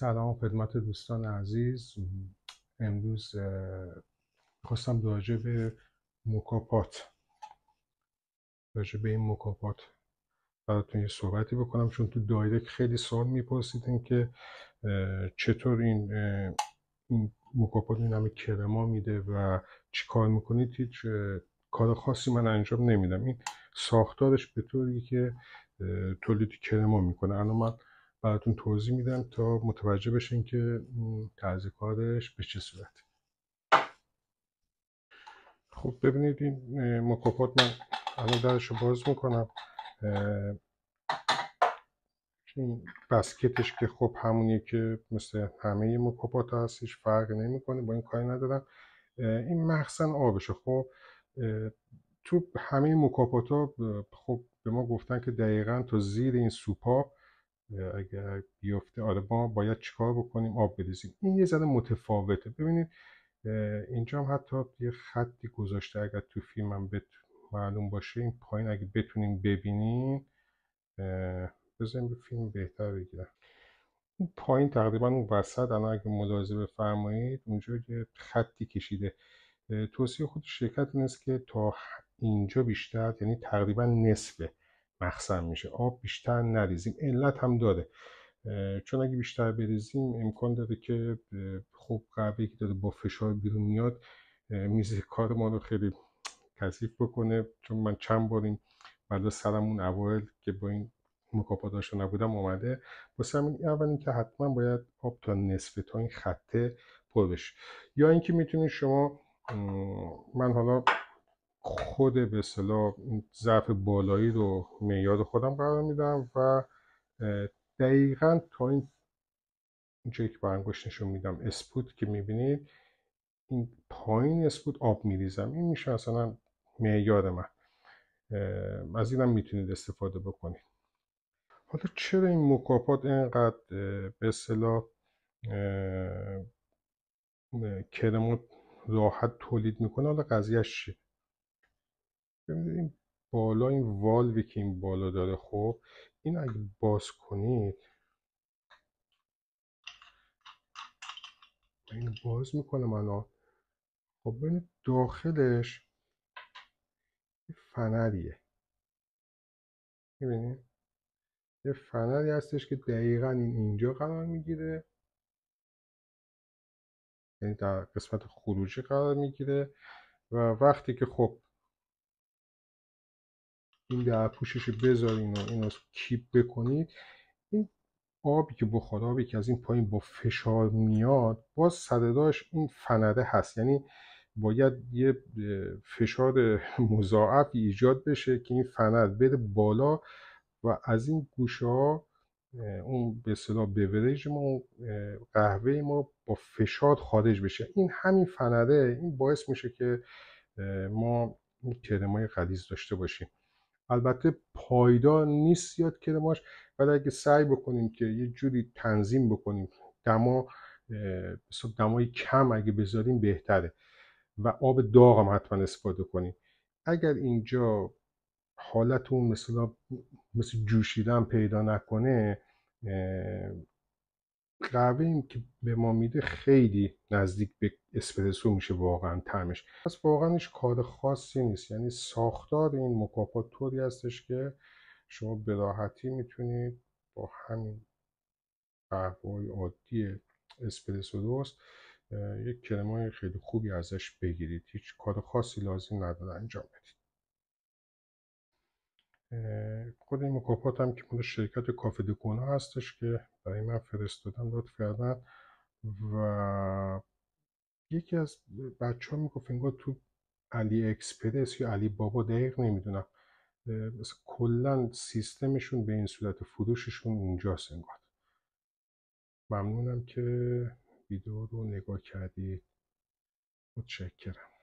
سلام خدمت دوستان عزیز امروز خواستم راجع به مکاپات راجع به این مکاپات براتون یه صحبتی بکنم چون تو دایرک خیلی سوال میپرسیدین که چطور این این این همه کرما میده و چی کار میکنید هیچ کار خاصی من انجام نمیدم این ساختارش به طوری که تولید کرما میکنه الان من براتون توضیح میدم تا متوجه بشین که طرز کارش به چه صورت خب ببینید این مکوپات من الان درش رو باز میکنم این بسکتش که خب همونیه که مثل همه مکوپات هست هیچ فرقی نمیکنه با این کاری ندارم این مخصن آبشه خب تو همه مکاپات ها خب به ما گفتن که دقیقا تا زیر این سوپاپ اگر بیفته آره ما باید چیکار بکنیم آب بریزیم این یه ذره متفاوته ببینید اینجا هم حتی یه خطی گذاشته اگر تو فیلم بت... معلوم باشه این پایین اگه بتونیم ببینیم بذاریم به فیلم بهتر بگیرم این پایین تقریبا اون وسط الان اگه ملاحظه بفرمایید اونجا یه خطی کشیده توصیه خود شرکت این است که تا اینجا بیشتر یعنی تقریبا نصفه مخزن میشه آب بیشتر نریزیم علت هم داره چون اگه بیشتر بریزیم امکان داره که خوب قهوه که داره با فشار بیرون میاد میز کار ما رو خیلی کثیف بکنه چون من چند بار این بعد سرمون اوایل که با این مکافات داشته نبودم اومده واسه همین اولین که حتما باید آب تا نصف تا این خطه پر بشه یا اینکه میتونید شما من حالا خود به اصطلاح ضعف بالایی رو معیار خودم قرار میدم و دقیقا تا این اینجایی که با انگشت نشون میدم اسپوت که میبینید این پایین اسپوت آب میریزم این میشه اصلا معیار من از اینم میتونید استفاده بکنید حالا چرا این مکافات اینقدر به اصطلاح کرمات راحت تولید میکنه حالا قضیهش چیه ببینید این بالا این والوی که این بالا داره خب این اگه باز کنید این باز میکنه الان خب ببینید داخلش یه فنریه میبینید یه فنری هستش که دقیقا این اینجا قرار میگیره یعنی در قسمت خروجی قرار میگیره و وقتی که خب این در پوشش بذارین و این کیپ بکنید این آبی که بخواد آبی که از این پایین با فشار میاد باز صدداش این فنره هست یعنی باید یه فشار مضاعف ایجاد بشه که این فنر بره بالا و از این گوشه ها اون به اصطلاح بوریج ما قهوه ما با فشار خارج بشه این همین فنره این باعث میشه که ما کرمای قدیز داشته باشیم البته پایدار نیست یاد کرماش ولی اگه سعی بکنیم که یه جوری تنظیم بکنیم دما دمای کم اگه بذاریم بهتره و آب داغ هم حتما استفاده کنیم اگر اینجا حالتون اون مثلا مثل جوشیدن پیدا نکنه قهوه که به ما میده خیلی نزدیک به اسپرسو میشه واقعا تعمش پس واقعاش کار خاصی نیست یعنی ساختار این مکافات طوری هستش که شما به راحتی میتونید با همین قهوه عادی اسپرسو درست یک کرمای خیلی خوبی ازش بگیرید هیچ کار خاصی لازم نداره انجام بدید خود این مکافات هم که مال شرکت کافه دکونا هستش که برای من فرستادن داد کردن و یکی از بچه ها میگفت انگار تو علی اکسپرس یا علی بابا دقیق نمیدونم کلا سیستمشون به این صورت فروششون اونجاست انگار ممنونم که ویدیو رو نگاه کردید متشکرم